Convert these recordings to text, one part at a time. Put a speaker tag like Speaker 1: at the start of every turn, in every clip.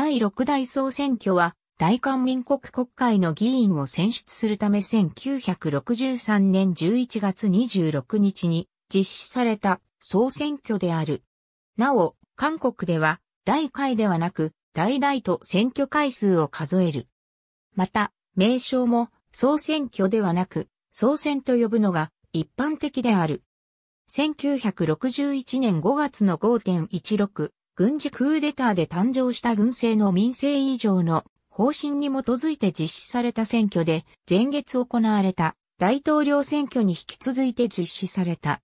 Speaker 1: 第6代総選挙は、大韓民国国会の議員を選出するため1963年11月26日に実施された総選挙である。なお、韓国では、大会ではなく、大々と選挙回数を数える。また、名称も総選挙ではなく、総選と呼ぶのが一般的である。1961年5月の5.16軍事クーデターで誕生した軍政の民政以上の方針に基づいて実施された選挙で、前月行われた大統領選挙に引き続いて実施された。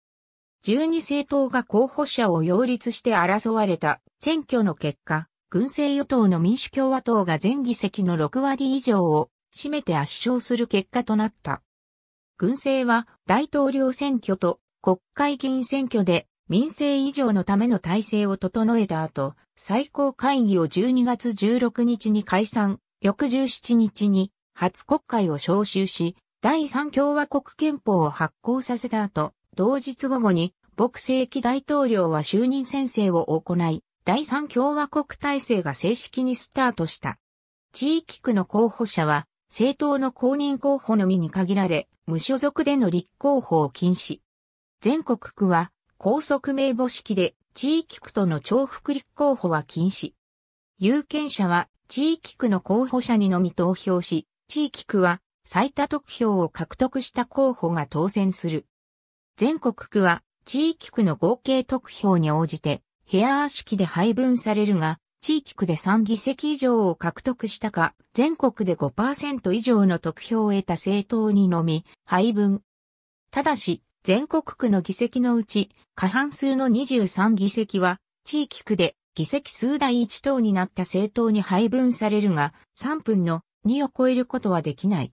Speaker 1: 12政党が候補者を擁立して争われた選挙の結果、軍政与党の民主共和党が全議席の6割以上を占めて圧勝する結果となった。軍政は大統領選挙と国会議員選挙で民政以上のための体制を整えた後、最高会議を12月16日に解散、翌17日に初国会を召集し、第三共和国憲法を発行させた後、同日午後に、牧世紀大統領は就任宣誓を行い、第三共和国体制が正式にスタートした。地域区の候補者は、政党の公認候補のみに限られ、無所属での立候補を禁止。全国区は、高速名簿式で地域区との重複立候補は禁止。有権者は地域区の候補者にのみ投票し、地域区は最多得票を獲得した候補が当選する。全国区は地域区の合計得票に応じてヘアー式で配分されるが、地域区で3議席以上を獲得したか、全国で5%以上の得票を得た政党にのみ配分。ただし、全国区の議席のうち、過半数の23議席は、地域区で議席数第1等になった政党に配分されるが、3分の2を超えることはできない。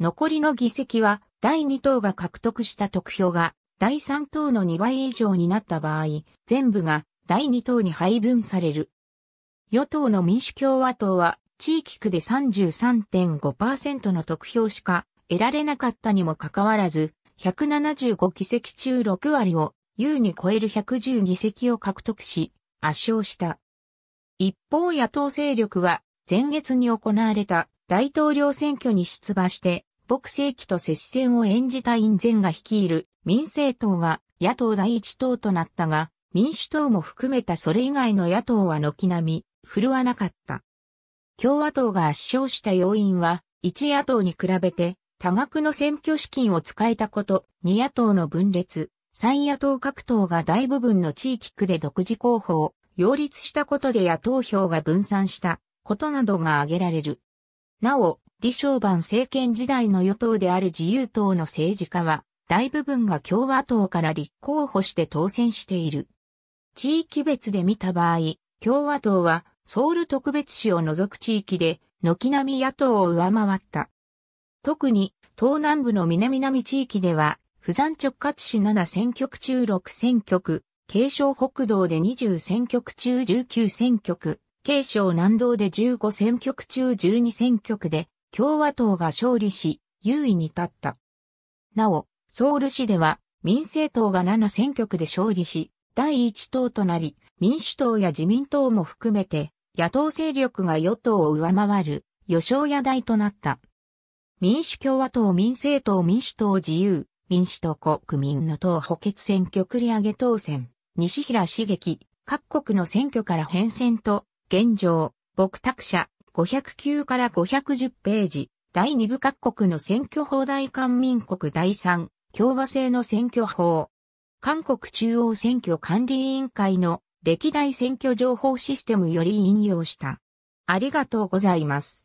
Speaker 1: 残りの議席は、第2党が獲得した得票が、第3党の2倍以上になった場合、全部が第2党に配分される。与党の民主共和党は、地域区で33.5%の得票しか得られなかったにもかかわらず、175議席中6割を優に超える110議席を獲得し、圧勝した。一方野党勢力は前月に行われた大統領選挙に出馬して、牧世紀と接戦を演じた院前が率いる民政党が野党第一党となったが、民主党も含めたそれ以外の野党は軒並み振るわなかった。共和党が圧勝した要因は、一野党に比べて多額の選挙資金を使えたこと、2野党の分裂、3野党各党が大部分の地域区で独自候補を擁立したことで野党票が分散したことなどが挙げられる。なお、李承晩政権時代の与党である自由党の政治家は、大部分が共和党から立候補して当選している。地域別で見た場合、共和党はソウル特別市を除く地域で、軒並み野党を上回った。特に東南部の南南地域では、富山直轄市7選挙区中6選挙区、京省北道で20選挙区中19選挙区、京省南道で15選挙区中12選挙区で共和党が勝利し、優位に立った。なお、ソウル市では民政党が7選挙区で勝利し、第1党となり、民主党や自民党も含めて、野党勢力が与党を上回る、予想野大となった。民主共和党民政党民主党自由、民主党国民の党補欠選挙繰り上げ当選、西平茂樹、各国の選挙から変遷と、現状、僕拓者、509から510ページ、第2部各国の選挙法大韓民国第3、共和制の選挙法。韓国中央選挙管理委員会の歴代選挙情報システムより引用した。ありがとうございます。